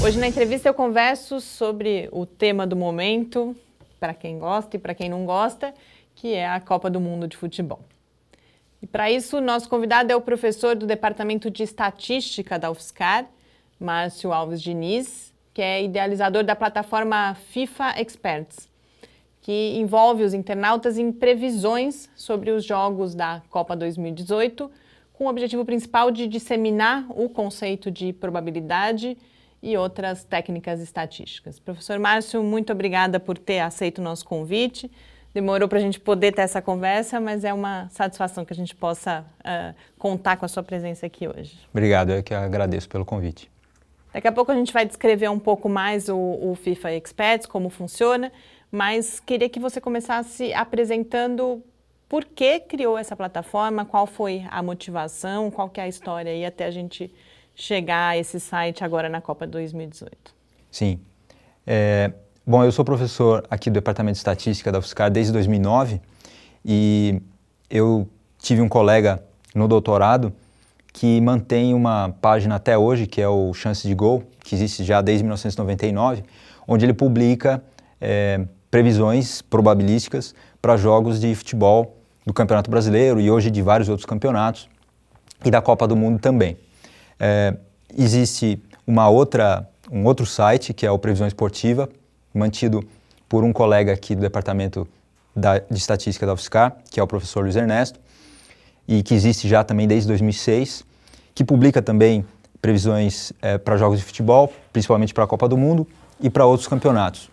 Hoje na entrevista eu converso sobre o tema do momento, para quem gosta e para quem não gosta, que é a Copa do Mundo de Futebol. E para isso, nosso convidado é o professor do Departamento de Estatística da UFSCar, Márcio Alves Diniz, que é idealizador da plataforma FIFA Experts, que envolve os internautas em previsões sobre os jogos da Copa 2018, com o objetivo principal de disseminar o conceito de probabilidade e outras técnicas estatísticas. Professor Márcio, muito obrigada por ter aceito o nosso convite. Demorou para a gente poder ter essa conversa, mas é uma satisfação que a gente possa uh, contar com a sua presença aqui hoje. Obrigado, eu que agradeço pelo convite. Daqui a pouco a gente vai descrever um pouco mais o, o FIFA Experts, como funciona, mas queria que você começasse apresentando por que criou essa plataforma, qual foi a motivação, qual que é a história e até a gente chegar a esse site agora na Copa 2018? Sim. É, bom, eu sou professor aqui do Departamento de Estatística da UFSCar desde 2009 e eu tive um colega no doutorado que mantém uma página até hoje, que é o Chance de Gol, que existe já desde 1999, onde ele publica é, previsões probabilísticas para jogos de futebol do Campeonato Brasileiro e hoje de vários outros campeonatos e da Copa do Mundo também. É, existe uma outra, um outro site, que é o Previsão Esportiva, mantido por um colega aqui do Departamento da, de Estatística da UFSCar, que é o professor Luiz Ernesto, e que existe já também desde 2006, que publica também previsões é, para jogos de futebol, principalmente para a Copa do Mundo e para outros campeonatos.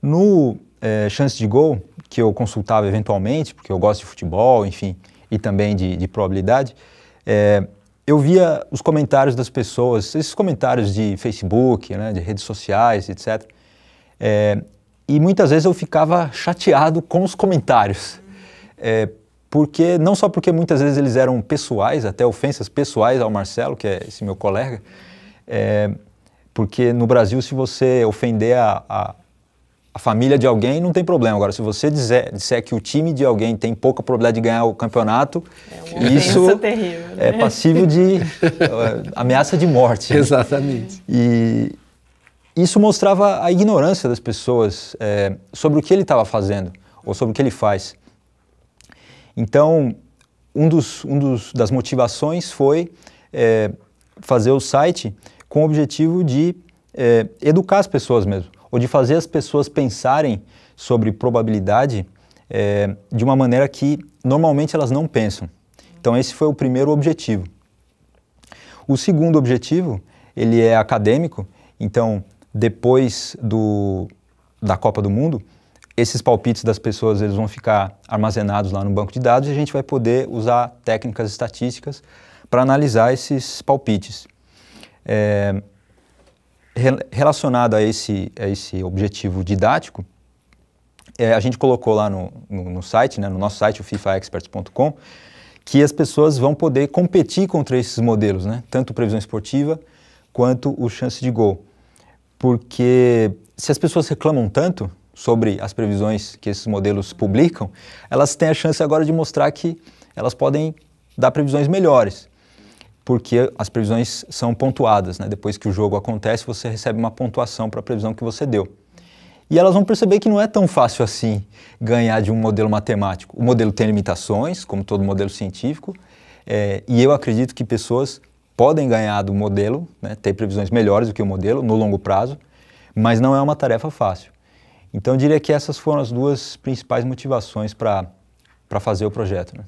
No é, Chance de Gol, que eu consultava eventualmente, porque eu gosto de futebol, enfim, e também de, de probabilidade, é, eu via os comentários das pessoas, esses comentários de Facebook, né, de redes sociais, etc. É, e muitas vezes eu ficava chateado com os comentários. É, porque não só porque muitas vezes eles eram pessoais, até ofensas pessoais ao Marcelo, que é esse meu colega, é, porque no Brasil se você ofender a, a, a família de alguém não tem problema. Agora, se você dizer, disser que o time de alguém tem pouca probabilidade de ganhar o campeonato, é isso terrível, é né? é passível de uh, ameaça de morte. Né? Exatamente. E isso mostrava a ignorância das pessoas é, sobre o que ele estava fazendo ou sobre o que ele faz. Então, um, dos, um dos, das motivações foi é, fazer o site com o objetivo de é, educar as pessoas mesmo ou de fazer as pessoas pensarem sobre probabilidade é, de uma maneira que normalmente elas não pensam. Então esse foi o primeiro objetivo. O segundo objetivo, ele é acadêmico, então depois do, da Copa do Mundo, esses palpites das pessoas eles vão ficar armazenados lá no banco de dados e a gente vai poder usar técnicas estatísticas para analisar esses palpites. É, relacionado a esse, a esse objetivo didático, é, a gente colocou lá no, no, no site, né, no nosso site, o fifaexperts.com, que as pessoas vão poder competir contra esses modelos, né, tanto previsão esportiva quanto o chance de gol. Porque se as pessoas reclamam tanto sobre as previsões que esses modelos publicam, elas têm a chance agora de mostrar que elas podem dar previsões melhores porque as previsões são pontuadas. Né? Depois que o jogo acontece, você recebe uma pontuação para a previsão que você deu. E elas vão perceber que não é tão fácil assim ganhar de um modelo matemático. O modelo tem limitações, como todo modelo científico, é, e eu acredito que pessoas podem ganhar do modelo, né, ter previsões melhores do que o modelo no longo prazo, mas não é uma tarefa fácil. Então, eu diria que essas foram as duas principais motivações para fazer o projeto. Né?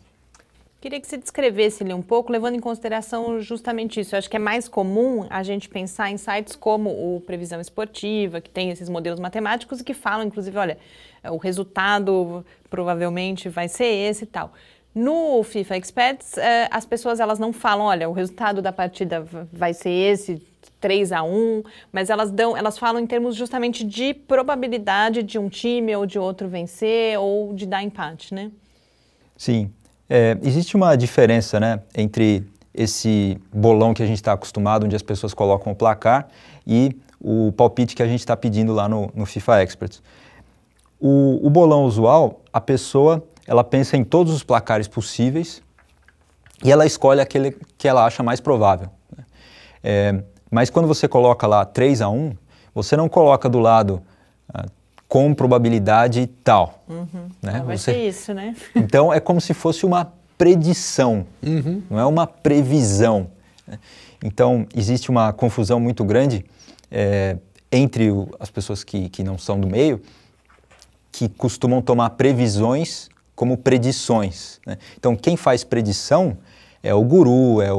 Queria que você descrevesse ele um pouco, levando em consideração justamente isso. Eu acho que é mais comum a gente pensar em sites como o Previsão Esportiva, que tem esses modelos matemáticos e que falam, inclusive, olha, é, o resultado provavelmente vai ser esse e tal. No FIFA Experts, é, as pessoas elas não falam, olha, o resultado da partida vai ser esse, 3 a 1, mas elas dão, elas falam em termos justamente de probabilidade de um time ou de outro vencer ou de dar empate, né? Sim. É, existe uma diferença né, entre esse bolão que a gente está acostumado, onde as pessoas colocam o placar, e o palpite que a gente está pedindo lá no, no FIFA Experts. O, o, bolão usual, a pessoa ela pensa em todos os placares possíveis e ela escolhe aquele que ela acha mais provável. Né. É, mas quando você coloca lá 3 a 1, você não coloca do lado ah, com probabilidade tal. Uhum. Né? Ah, vai Você... ser isso, né? então é como se fosse uma predição, uhum. não é uma previsão. Né? Então existe uma confusão muito grande é, entre o, as pessoas que, que não são do meio, que costumam tomar previsões como predições. Né? Então quem faz predição é o guru, é o,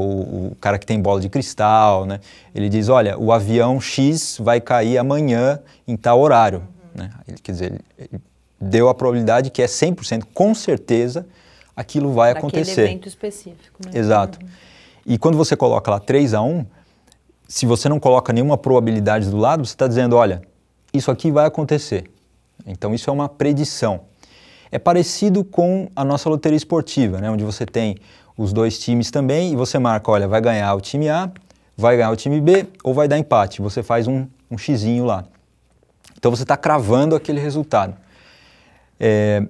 o, cara que tem bola de cristal, né? Ele diz, olha, o avião X vai cair amanhã em tal horário. Uhum. Né? Ele, quer dizer, ele deu a probabilidade que é 100%, com certeza, aquilo vai Daquele acontecer. evento específico. Né? Exato. Uhum. E quando você coloca lá 3 a 1, se você não coloca nenhuma probabilidade do lado, você está dizendo, olha, isso aqui vai acontecer. Então, isso é uma predição. É parecido com a nossa loteria esportiva, né? onde você tem os dois times também e você marca, olha, vai ganhar o time A, vai ganhar o time B ou vai dar empate. Você faz um, um xizinho lá. Então você está cravando aquele resultado. É,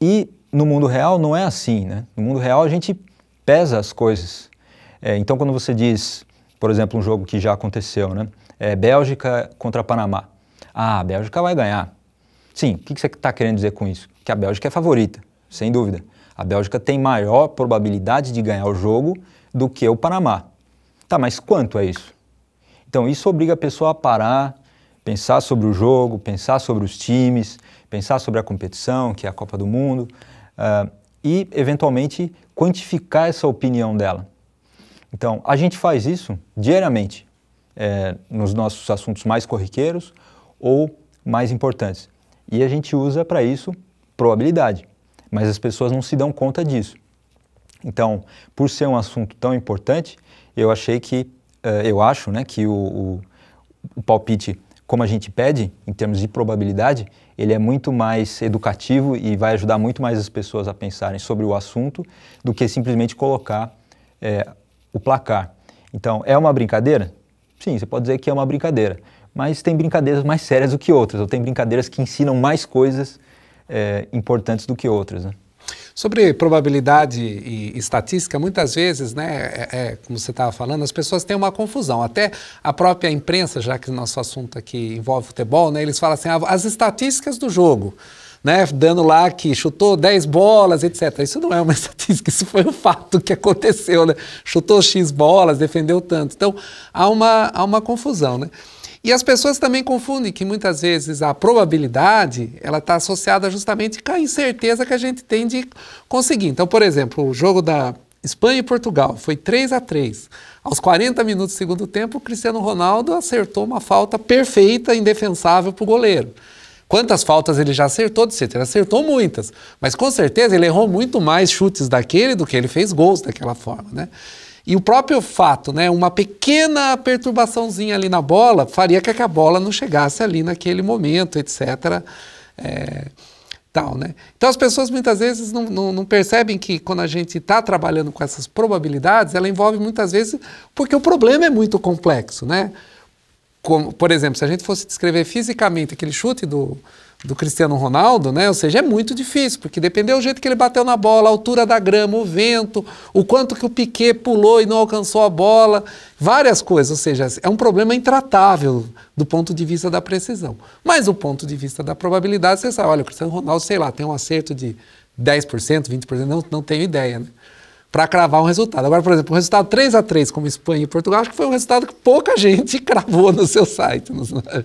e no mundo real não é assim, né? No mundo real a gente pesa as coisas. É, então quando você diz, por exemplo, um jogo que já aconteceu, né? É, Bélgica contra Panamá. Ah, a Bélgica vai ganhar. Sim, o que, que você está querendo dizer com isso? Que a Bélgica é favorita, sem dúvida. A Bélgica tem maior probabilidade de ganhar o jogo do que o Panamá. Tá, mas quanto é isso? Então isso obriga a pessoa a parar, pensar sobre o jogo, pensar sobre os times, pensar sobre a competição, que é a Copa do Mundo, uh, e eventualmente quantificar essa opinião dela. Então, a gente faz isso diariamente é, nos nossos assuntos mais corriqueiros ou mais importantes. E a gente usa para isso probabilidade, mas as pessoas não se dão conta disso. Então, por ser um assunto tão importante, eu achei que, uh, eu acho né, que o, o, o palpite como a gente pede, em termos de probabilidade, ele é muito mais educativo e vai ajudar muito mais as pessoas a pensarem sobre o assunto do que simplesmente colocar é, o placar. Então, é uma brincadeira? Sim, você pode dizer que é uma brincadeira, mas tem brincadeiras mais sérias do que outras, ou tem brincadeiras que ensinam mais coisas é, importantes do que outras. Né? Sobre probabilidade e estatística, muitas vezes, né, é, é, como você estava falando, as pessoas têm uma confusão. Até a própria imprensa, já que o nosso assunto aqui envolve futebol, né, eles falam assim, ah, as estatísticas do jogo. Né, dando lá que chutou 10 bolas, etc. Isso não é uma estatística, isso foi um fato que aconteceu, né? Chutou X bolas, defendeu tanto. Então, há uma, há uma confusão, né? E as pessoas também confundem que muitas vezes a probabilidade ela está associada justamente com a incerteza que a gente tem de conseguir. Então, por exemplo, o jogo da Espanha e Portugal foi 3 a 3. Aos 40 minutos do segundo tempo, o Cristiano Ronaldo acertou uma falta perfeita, indefensável para o goleiro. Quantas faltas ele já acertou, etc. Ele acertou muitas, mas com certeza ele errou muito mais chutes daquele do que ele fez gols daquela forma, né? E o próprio fato, né, uma pequena perturbaçãozinha ali na bola, faria com que a bola não chegasse ali naquele momento, etc. É, eh, tal, né? Então as pessoas muitas vezes não, não, não percebem que quando a gente está trabalhando com essas probabilidades, ela envolve muitas vezes porque o problema é muito complexo, né? Como, por exemplo, se a gente fosse descrever fisicamente aquele chute do, do Cristiano Ronaldo, né? Ou seja, é muito difícil, porque dependeu do jeito que ele bateu na bola, a altura da grama, o vento, o quanto que o Piquet pulou e não alcançou a bola, várias coisas, ou seja, é um problema intratável do ponto de vista da precisão. Mas o ponto de vista da probabilidade, você sabe, olha, o Cristiano Ronaldo, sei lá, tem um acerto de 10%, 20%, não, não tenho ideia, né? Para cravar um resultado. Agora, por exemplo, o resultado 3 a 3 como Espanha e Portugal, acho que foi um resultado que pouca gente cravou no seu site. Não sabe?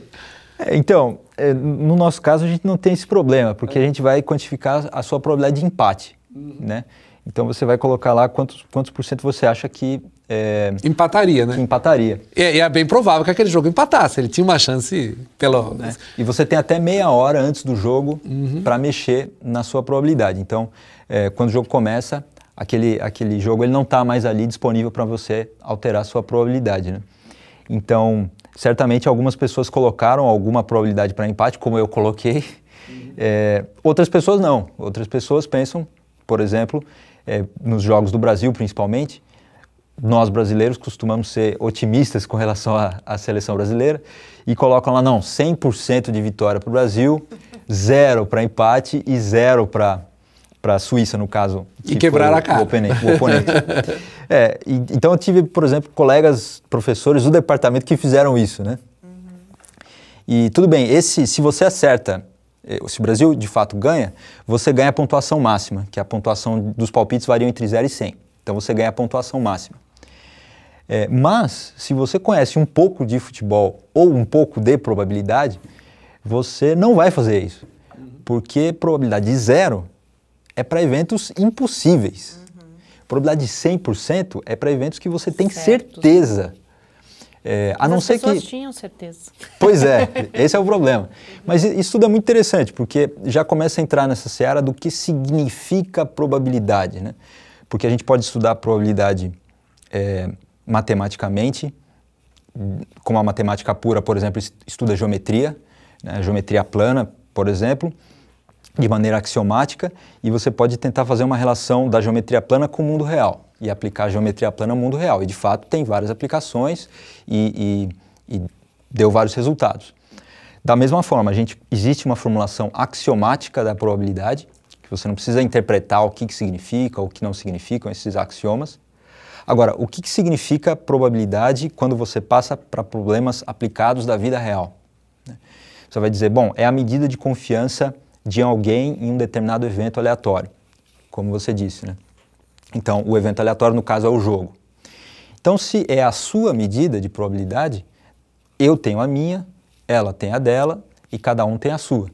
É, então, é, no nosso caso, a gente não tem esse problema, porque a é. gente vai quantificar a sua probabilidade de empate, uhum. né? Então você vai colocar lá quantos, quantos por cento você acha que. É, empataria, né? Que empataria. E, é bem provável que aquele jogo empatasse. Ele tinha uma chance, pelo. Né? E você tem até meia hora antes do jogo uhum. para mexer na sua probabilidade. Então, é, quando o jogo começa, aquele, aquele jogo ele não está mais ali disponível para você alterar a sua probabilidade. Né? Então, Certamente algumas pessoas colocaram alguma probabilidade para empate, como eu coloquei. Uhum. É, outras pessoas não. Outras pessoas pensam, por exemplo, é, nos jogos do Brasil principalmente, nós brasileiros costumamos ser otimistas com relação à seleção brasileira e colocam lá, não, 100% de vitória para o Brasil, zero para empate e zero para a Suíça, no caso. Que e quebrar tipo, a cara. O oponente. O oponente. É, e, então eu tive, por exemplo, colegas professores do departamento que fizeram isso, né? Uhum. E tudo bem, esse, se você acerta, eh, se o Brasil de fato ganha, você ganha a pontuação máxima, que é a pontuação dos palpites varia entre 0 e 100. Então você ganha a pontuação máxima. É, mas, se você conhece um pouco de futebol ou um pouco de probabilidade, você não vai fazer isso. Porque probabilidade zero é para eventos impossíveis. Probabilidade de 100% é para eventos que você tem certo. certeza. É, a não ser que. As pessoas tinham certeza. Pois é, esse é o problema. Mas isso tudo é muito interessante, porque já começa a entrar nessa seara do que significa probabilidade, né? Porque a gente pode estudar a probabilidade é, matematicamente, como a matemática pura, por exemplo, estuda geometria, né? geometria plana, por exemplo, de maneira axiomática e você pode tentar fazer uma relação da geometria plana com o mundo real e aplicar a geometria plana ao mundo real. E de fato tem várias aplicações e, e, e deu vários resultados. Da mesma forma, a gente existe uma formulação axiomática da probabilidade, que você não precisa interpretar o que, que significa ou o que não significam esses axiomas. Agora, o que, que significa probabilidade quando você passa para problemas aplicados da vida real? Você vai dizer, bom, é a medida de confiança de alguém em um determinado evento aleatório, como você disse, né? Então, o evento aleatório, no caso, é o jogo. Então, se é a sua medida de probabilidade, eu tenho a minha, ela tem a dela e cada um tem a sua.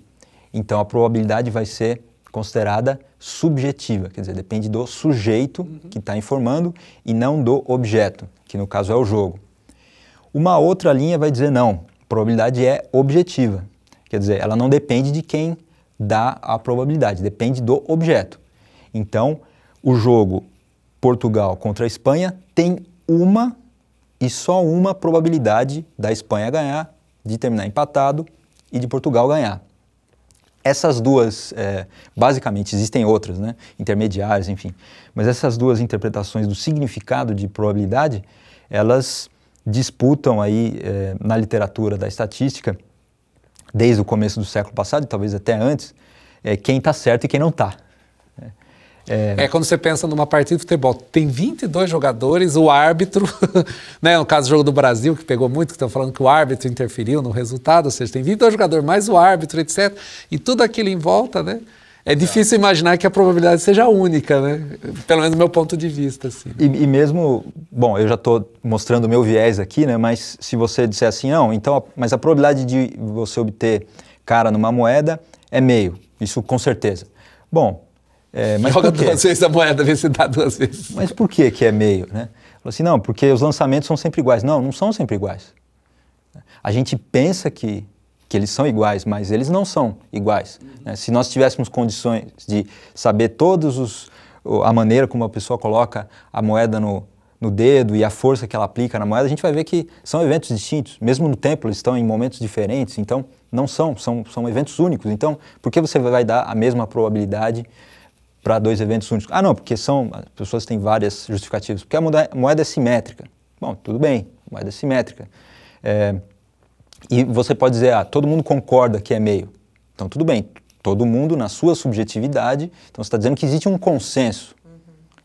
Então, a probabilidade vai ser considerada subjetiva, quer dizer, depende do sujeito uhum. que está informando e não do objeto, que no caso é o jogo. Uma outra linha vai dizer não, a probabilidade é objetiva, quer dizer, ela não depende de quem dá a probabilidade, depende do objeto. Então, o jogo Portugal contra a Espanha tem uma e só uma probabilidade da Espanha ganhar, de terminar empatado e de Portugal ganhar. Essas duas, é, basicamente, existem outras, né? intermediárias, enfim, mas essas duas interpretações do significado de probabilidade, elas disputam aí é, na literatura da estatística desde o começo do século passado, e talvez até antes, é quem está certo e quem não está. É, é... é... quando você pensa numa partida de futebol, tem 22 jogadores, o árbitro, né, no caso do jogo do Brasil, que pegou muito, que estão falando que o árbitro interferiu no resultado, ou seja, tem 22 jogadores, mais o árbitro, etc. E tudo aquilo em volta, né? É difícil imaginar que a probabilidade seja única, né? Pelo menos do meu ponto de vista. Assim. E, e mesmo, bom, eu já estou mostrando o meu viés aqui, né? Mas se você disser assim, não, então, mas a probabilidade de você obter cara numa moeda é meio, isso com certeza. Bom, é, mas Joga duas vezes a moeda, vê se dá duas vezes. Mas por que que é meio, né? Falou assim, não, porque os lançamentos são sempre iguais. Não, não são sempre iguais. A gente pensa que que eles são iguais, mas eles não são iguais. Né? Se nós tivéssemos condições de saber todos os a maneira como a pessoa coloca a moeda no, no dedo e a força que ela aplica na moeda, a gente vai ver que são eventos distintos. Mesmo no templo, eles estão em momentos diferentes, então não são, são, são eventos únicos. Então, por que você vai dar a mesma probabilidade para dois eventos únicos? Ah, não, porque são, as pessoas têm várias justificativas. Porque a moeda, a moeda é simétrica. Bom, tudo bem, moeda é simétrica. É, e você pode dizer, ah, todo mundo concorda que é meio. Então, tudo bem, todo mundo na sua subjetividade. Então, você está dizendo que existe um consenso. Uhum.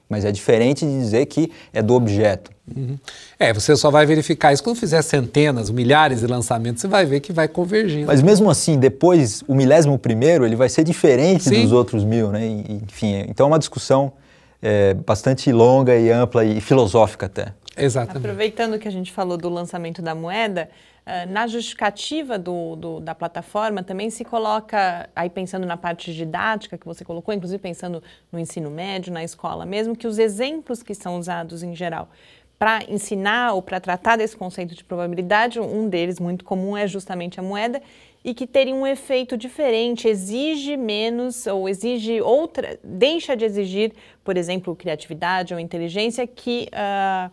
Mas é diferente de dizer que é do objeto. Uhum. É, você só vai verificar isso quando fizer centenas, milhares de lançamentos, você vai ver que vai convergindo. Mas mesmo assim, depois, o milésimo primeiro, ele vai ser diferente Sim. dos outros mil, né? enfim, é, então é uma discussão é, bastante longa e ampla e filosófica até. Exatamente. Aproveitando que a gente falou do lançamento da moeda, ah, na justificativa do, do, da plataforma também se coloca, aí pensando na parte didática que você colocou, inclusive pensando no ensino médio, na escola mesmo, que os exemplos que são usados em geral para ensinar ou para tratar desse conceito de probabilidade, um deles muito comum é justamente a moeda, e que teria um efeito diferente, exige menos ou exige outra, deixa de exigir, por exemplo, criatividade ou inteligência que. Uh,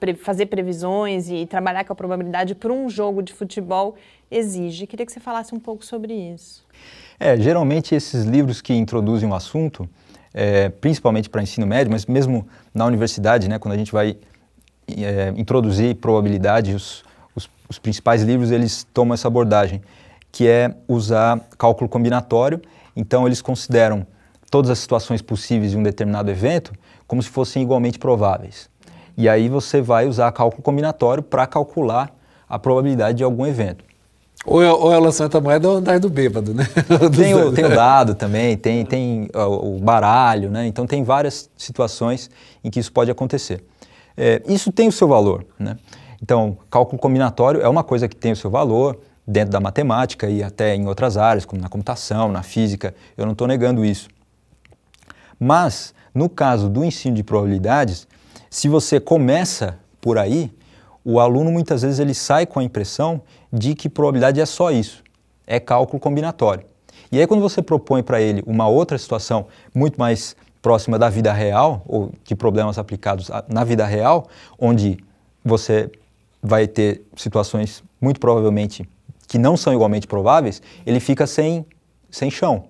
Pre fazer previsões e trabalhar com a probabilidade para um jogo de futebol exige. Queria que você falasse um pouco sobre isso. É, geralmente esses livros que introduzem um assunto, é, principalmente para ensino médio, mas mesmo na universidade, né, quando a gente vai é, introduzir probabilidade, os, os, os principais livros eles tomam essa abordagem, que é usar cálculo combinatório. Então eles consideram todas as situações possíveis de um determinado evento como se fossem igualmente prováveis. E aí você vai usar cálculo combinatório para calcular a probabilidade de algum evento. Ou é, ou é o lançamento da moeda ou é andar do bêbado, né? tem, o, tem o dado também, tem, tem o baralho, né? Então tem várias situações em que isso pode acontecer. É, isso tem o seu valor, né? Então, cálculo combinatório é uma coisa que tem o seu valor dentro da matemática e até em outras áreas, como na computação, na física, eu não estou negando isso. Mas, no caso do ensino de probabilidades, se você começa por aí, o aluno muitas vezes ele sai com a impressão de que probabilidade é só isso, é cálculo combinatório. E aí quando você propõe para ele uma outra situação muito mais próxima da vida real ou de problemas aplicados na vida real, onde você vai ter situações muito provavelmente que não são igualmente prováveis, ele fica sem, sem chão.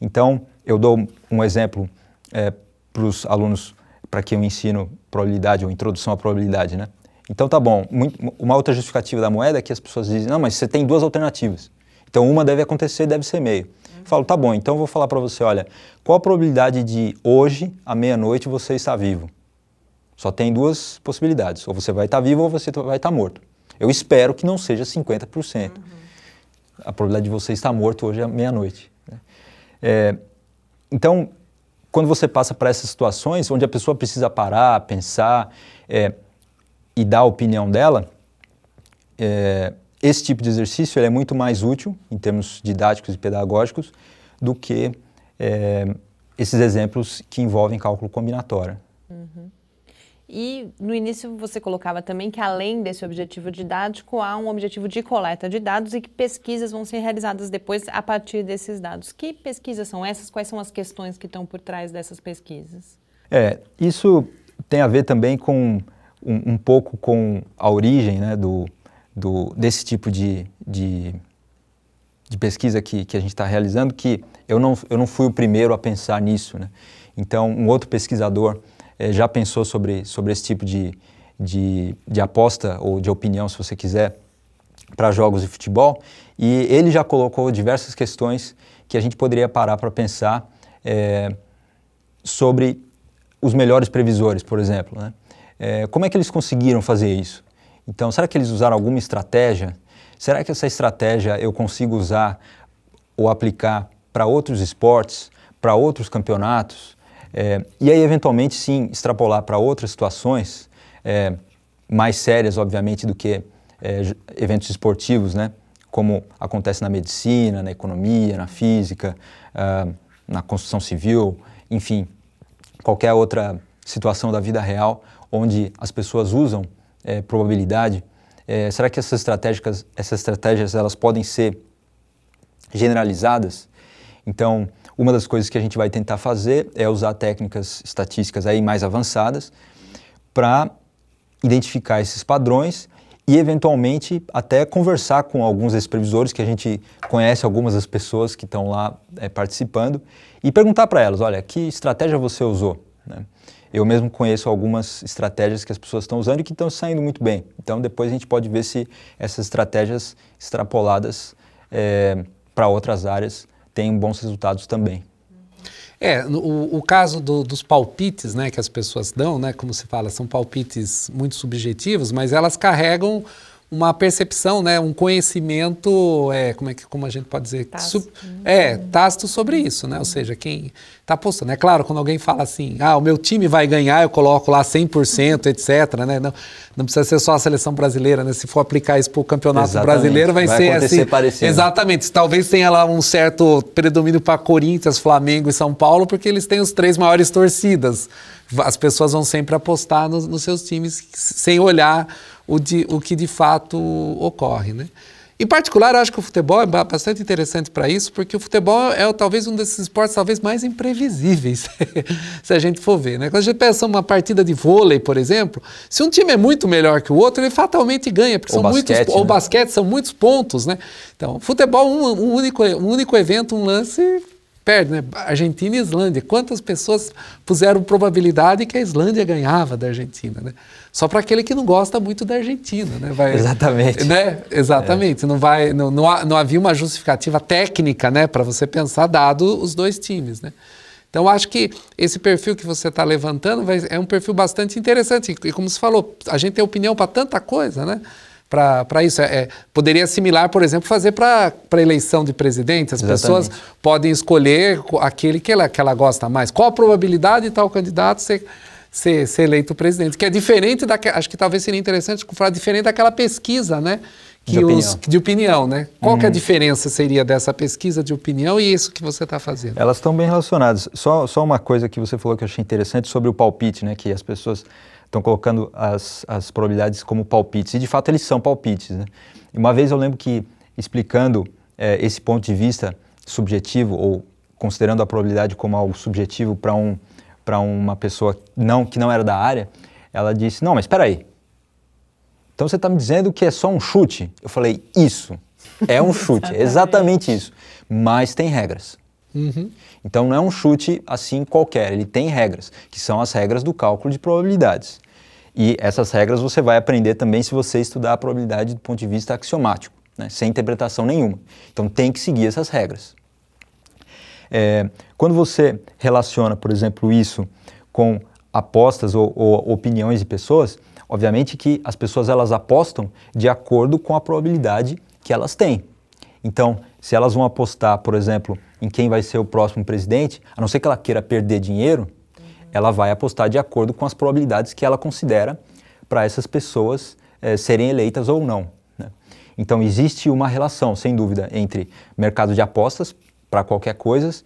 Então, eu dou um exemplo é, eh, para os alunos para quem eu ensino probabilidade ou introdução à probabilidade, né? Então tá bom. uma outra justificativa da moeda é que as pessoas dizem, não, mas você tem duas alternativas. Então uma deve acontecer, deve ser meio. Uhum. Falo, tá bom, então eu vou falar para você, olha, qual a probabilidade de hoje, à meia-noite, você estar vivo? Só tem duas possibilidades, ou você vai estar vivo ou você vai estar morto. Eu espero que não seja 50%. Uhum. A probabilidade de você estar morto hoje à é meia-noite. Né? É, então, quando você passa para essas situações onde a pessoa precisa parar, pensar é, e dar a opinião dela, é, esse tipo de exercício é muito mais útil em termos didáticos e pedagógicos do que é, esses exemplos que envolvem cálculo combinatório. Uhum. E no início você colocava também que além desse objetivo didático há um objetivo de coleta de dados e que pesquisas vão ser realizadas depois a partir desses dados. Que pesquisas são essas? Quais são as questões que estão por trás dessas pesquisas? É, isso tem a ver também com um, um pouco com a origem né, do, do, desse tipo de, de, de pesquisa que, que a gente está realizando, que eu não, eu não fui o primeiro a pensar nisso. Né? Então, um outro pesquisador é, já pensou sobre, sobre esse tipo de, de, de aposta ou de opinião, se você quiser, para jogos de futebol. E ele já colocou diversas questões que a gente poderia parar para pensar é, sobre os melhores previsores, por exemplo. Né? É, como é que eles conseguiram fazer isso? Então, será que eles usaram alguma estratégia? Será que essa estratégia eu consigo usar ou aplicar para outros esportes, para outros campeonatos? É, e aí, eventualmente, sim, extrapolar para outras situações é, mais sérias, obviamente, do que é, eventos esportivos, né? como acontece na medicina, na economia, na física, uh, na construção civil, enfim, qualquer outra situação da vida real onde as pessoas usam é, probabilidade. É, será que essas estratégias, essas estratégias elas podem ser generalizadas? Então, uma das coisas que a gente vai tentar fazer é usar técnicas estatísticas aí mais avançadas para identificar esses padrões e eventualmente até conversar com alguns desses previsores que a gente conhece algumas das pessoas que estão lá é, participando e perguntar para elas, olha, que estratégia você usou? Né? Eu mesmo conheço algumas estratégias que as pessoas estão usando e que estão saindo muito bem. Então depois a gente pode ver se essas estratégias extrapoladas é, eh, para outras áreas tem bons resultados também. É, o, o caso do, dos palpites né, que as pessoas dão, né, como se fala, são palpites muito subjetivos, mas elas carregam uma percepção, né, um conhecimento, é, como é que como a gente pode dizer, tácito. é tácito sobre isso, né? Ou seja, quem está apostando. É claro, quando alguém fala assim, ah, o meu time vai ganhar, eu coloco lá 100%, etc. Né? Não, não precisa ser só a seleção brasileira, né? Se for aplicar isso para o campeonato exatamente. brasileiro, vai, vai ser assim. Parecido. Exatamente. Talvez tenha lá um certo predomínio para Corinthians, Flamengo e São Paulo, porque eles têm os três maiores torcidas. As pessoas vão sempre apostar nos, nos seus times sem olhar o, de, o que de fato ocorre. Né? Em particular, acho que o futebol é bastante interessante para isso, porque o futebol é talvez um desses esportes talvez mais imprevisíveis, se a gente for ver. Né? Quando a gente pensa uma partida de vôlei, por exemplo, se um time é muito melhor que o outro, ele fatalmente ganha, porque ou são basquete, muitos, né? ou basquete são muitos pontos, né? Então, futebol um, um único um único evento, um lance perde, né? Argentina e Islândia. Quantas pessoas puseram probabilidade que a Islândia ganhava da Argentina, né? Só para aquele que não gosta muito da Argentina, né? Vai, Exatamente. Né? Exatamente. É. Não, vai, não, não, não havia uma justificativa técnica, né? Para você pensar, dado os dois times, né? Então, acho que esse perfil que você está levantando vai, é um perfil bastante interessante. E, como você falou, a gente tem opinião para tanta coisa, né? para isso. É, é poderia similar, por exemplo, fazer para eleição de presidente. As Exatamente. pessoas podem escolher aquele que ela, que ela gosta mais. Qual a probabilidade de tal candidato ser, ser, ser eleito presidente? Que é diferente da. Acho que talvez seria interessante falar diferente daquela pesquisa, né? Que de, os, opinião. de opinião, né? Qual que é a uhum. diferença seria dessa pesquisa de opinião e isso que você está fazendo? Elas estão bem relacionadas. Só, só uma coisa que você falou que eu achei interessante sobre o palpite, né? Que as pessoas estão colocando as, as probabilidades como palpites, e de fato eles são palpites. Né? Uma vez eu lembro que, explicando é, esse ponto de vista subjetivo, ou considerando a probabilidade como algo subjetivo para um, uma pessoa não, que não era da área, ela disse: Não, mas espera aí. Então você está me dizendo que é só um chute? Eu falei: Isso. É um chute, exatamente. exatamente isso. Mas tem regras. Uhum. Então não é um chute assim qualquer, ele tem regras, que são as regras do cálculo de probabilidades. E essas regras você vai aprender também se você estudar a probabilidade do ponto de vista axiomático, né? sem interpretação nenhuma. Então tem que seguir essas regras. É, quando você relaciona, por exemplo, isso com apostas ou, ou, opiniões de pessoas, obviamente que as pessoas elas apostam de acordo com a probabilidade que elas têm. Então, se elas vão apostar, por exemplo, em quem vai ser o próximo presidente, a não ser que ela queira perder dinheiro, uhum. ela vai apostar de acordo com as probabilidades que ela considera para essas pessoas é, serem eleitas ou não. Né? Então existe uma relação, sem dúvida, entre mercado de apostas para qualquer coisa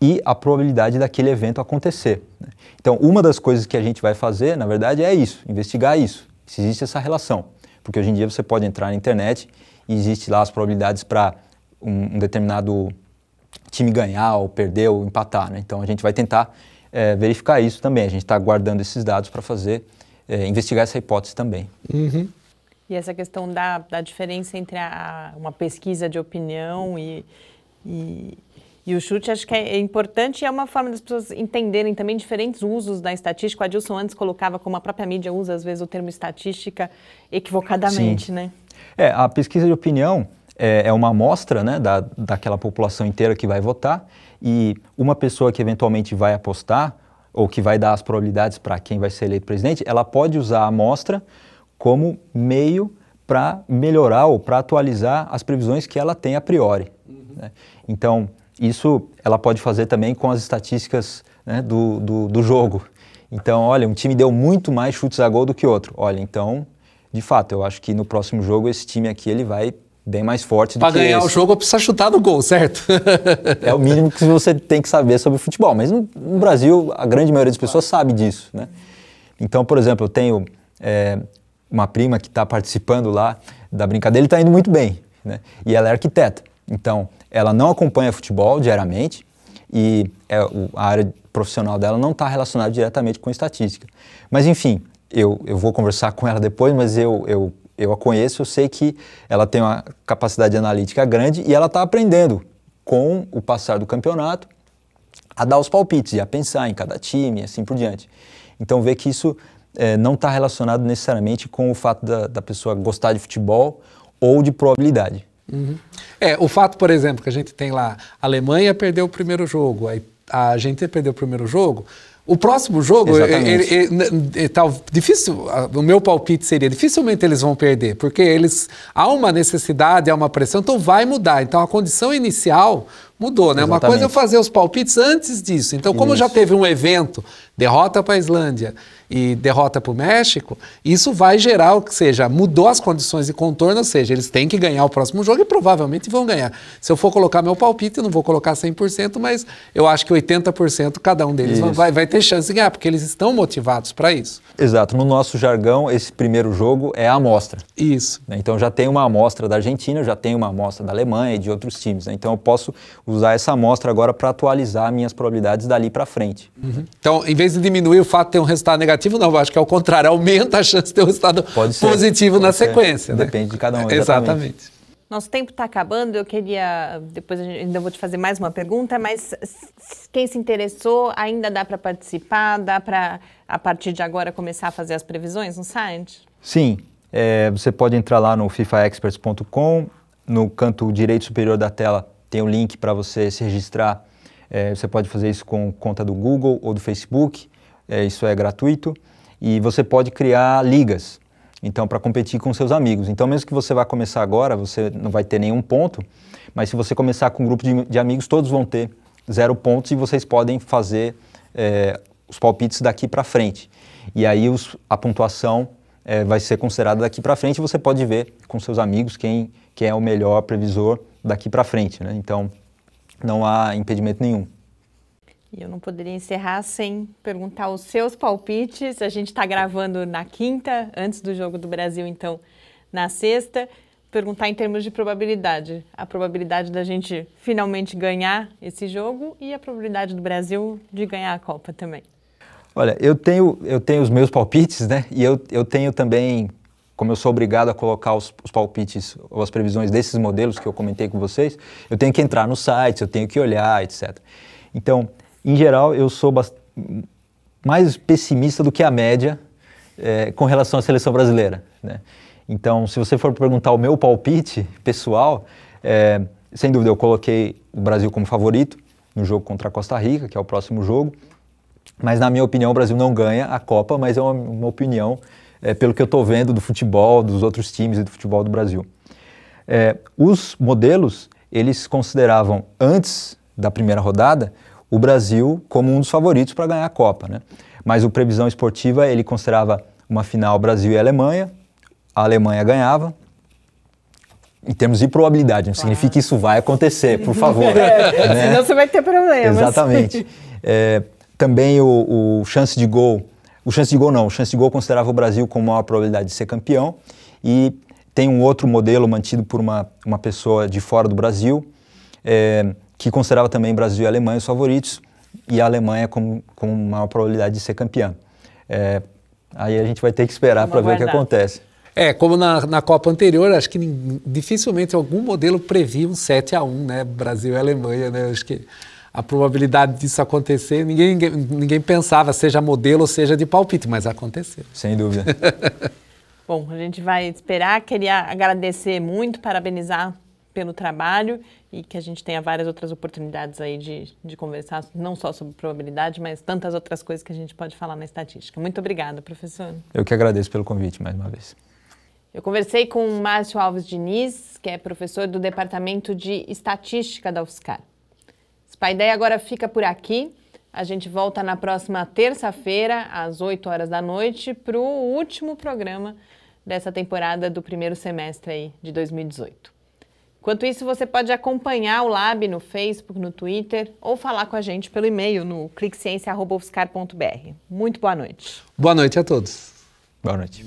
e a probabilidade daquele evento acontecer. Né? Então uma das coisas que a gente vai fazer, na verdade, é isso, investigar isso, se existe essa relação, porque hoje em dia você pode entrar na internet e existe lá as probabilidades para um, um determinado time ganhar ou perder ou empatar. Né? Então a gente vai tentar é, verificar isso também. A gente está guardando esses dados para fazer, é, investigar essa hipótese também. Uhum. E essa questão da, da diferença entre a, uma pesquisa de opinião e, e, e, o chute, acho que é, é importante e é uma forma das pessoas entenderem também diferentes usos da estatística. O Adilson antes colocava, como a própria mídia usa às vezes o termo estatística equivocadamente, Sim. né? É, a pesquisa de opinião, é, é uma amostra né, da, daquela população inteira que vai votar e uma pessoa que eventualmente vai apostar ou que vai dar as probabilidades para quem vai ser eleito presidente, ela pode usar a amostra como meio para melhorar ou para atualizar as previsões que ela tem a priori. Uhum. Né? Então, isso ela pode fazer também com as estatísticas né, do, do, do, jogo. Então, olha, um time deu muito mais chutes a gol do que outro. Olha, então, de fato, eu acho que no próximo jogo esse time aqui ele vai bem mais forte do pra que. Para ganhar esse. o jogo, eu preciso chutar no gol, certo? é o mínimo que você tem que saber sobre futebol. Mas no, no Brasil, a grande maioria das pessoas sabe disso, né? Então, por exemplo, eu tenho é, uma prima que está participando lá da brincadeira e está indo muito bem, né? E ela é arquiteta. Então, ela não acompanha futebol diariamente e é, o, a área profissional dela não está relacionada diretamente com estatística. Mas, enfim, eu, eu vou conversar com ela depois, mas eu, eu eu a conheço, eu sei que ela tem uma capacidade analítica grande e ela está aprendendo com o passar do campeonato a dar os palpites e a pensar em cada time e assim por diante. Então ver que isso é, não está relacionado necessariamente com o fato da, da pessoa gostar de futebol ou de probabilidade. Uhum. É, o fato, por exemplo, que a gente tem lá, a Alemanha perdeu o primeiro jogo, a, a Argentina perdeu o primeiro jogo, o próximo jogo, ele, ele, ele, difícil, o meu palpite seria, dificilmente eles vão perder, porque eles há uma necessidade, há uma pressão, então vai mudar. Então a condição inicial mudou, né? Exatamente. Uma coisa é fazer os palpites antes disso. Então, como isso. já teve um evento, derrota para a Islândia e derrota para o México, isso vai gerar o que seja, mudou as condições de contorno, ou seja, eles têm que ganhar o próximo jogo e provavelmente vão ganhar. Se eu for colocar meu palpite, eu não vou colocar 100%, mas eu acho que 80% cada um deles vai, vai ter chance de ganhar, porque eles estão motivados para isso. Exato. No nosso jargão, esse primeiro jogo é a amostra. Isso. Né? Então, já tem uma amostra da Argentina, já tem uma amostra da Alemanha e de outros times. Né? Então, eu posso usar essa amostra agora para atualizar minhas probabilidades dali para frente. Uhum. Então, em vez de diminuir o fato de ter um resultado negativo, não, eu acho que é ao contrário, aumenta a chance de ter um resultado positivo Pode na ser. sequência. Né? Depende de cada um. Exatamente. exatamente. Nosso tempo está acabando, eu queria. Depois ainda vou te fazer mais uma pergunta, mas quem se interessou ainda dá para participar, dá para, a partir de agora, começar a fazer as previsões no site? Sim. É, você pode entrar lá no fifaexperts.com, no canto direito superior da tela tem o um link para você se registrar. É, você pode fazer isso com conta do Google ou do Facebook, é, isso é gratuito. E você pode criar ligas, então, para competir com seus amigos. Então, mesmo que você vá começar agora, você não vai ter nenhum ponto, mas se você começar com um grupo de, de amigos, todos vão ter zero pontos e vocês podem fazer é, os palpites daqui para frente. E aí os, a pontuação é, vai ser considerada daqui para frente e você pode ver com seus amigos quem, quem é o melhor previsor daqui para frente, né? Então, não há impedimento nenhum. E eu não poderia encerrar sem perguntar os seus palpites. A gente está gravando na quinta, antes do Jogo do Brasil, então na sexta. Perguntar em termos de probabilidade: a probabilidade da gente finalmente ganhar esse jogo e a probabilidade do Brasil de ganhar a Copa também. Olha, eu tenho, eu tenho os meus palpites, né? E eu, eu tenho também como eu sou obrigado a colocar os, os palpites ou as previsões desses modelos que eu comentei com vocês, eu tenho que entrar no site, eu tenho que olhar, etc. Então, em geral, eu sou mais pessimista do que a média é, com relação à seleção brasileira. Né? Então, se você for perguntar o meu palpite pessoal, é, sem dúvida eu coloquei o Brasil como favorito no jogo contra a Costa Rica, que é o próximo jogo. Mas, na minha opinião, o Brasil não ganha a Copa, mas é uma, uma opinião é, pelo que eu estou vendo do futebol, dos outros times e do futebol do Brasil. É, os modelos, eles consideravam, antes da primeira rodada, o Brasil como um dos favoritos para ganhar a Copa. Né? Mas o Previsão Esportiva, ele considerava uma final Brasil e Alemanha, a Alemanha ganhava, em termos de probabilidade, não significa que isso vai acontecer, por favor. né? É, senão você vai ter problemas. Exatamente. É, também o, o, chance de gol o chance de gol não. O chance de gol considerava o Brasil com maior probabilidade de ser campeão. E tem um outro modelo mantido por uma, uma pessoa de fora do Brasil, é, que considerava também Brasil e Alemanha os favoritos, e a Alemanha com, com maior probabilidade de ser campeã. É, aí a gente vai ter que esperar para ver o que acontece. É, como na, na Copa anterior, acho que dificilmente algum modelo previa um 7 a 1 né? Brasil e Alemanha, né? Acho que a probabilidade disso acontecer, ninguém, ninguém, ninguém pensava, seja modelo ou seja de palpite, mas aconteceu. Sem dúvida. Bom, a gente vai esperar. Queria agradecer muito, parabenizar pelo trabalho e que a gente tenha várias outras oportunidades aí de, de conversar, não só sobre probabilidade, mas tantas outras coisas que a gente pode falar na estatística. Muito obrigada, professor. Eu que agradeço pelo convite mais uma vez. Eu conversei com o Márcio Alves Diniz, que é professor do Departamento de Estatística da UFSCar. A Ideia agora fica por aqui. A gente volta na próxima terça-feira, às 8 horas da noite, para o último programa dessa temporada do primeiro semestre aí de 2018. Enquanto isso, você pode acompanhar o Lab no Facebook, no Twitter ou falar com a gente pelo e-mail no cliqueciência.ofscar.br. Muito boa noite. Boa noite a todos. Boa noite.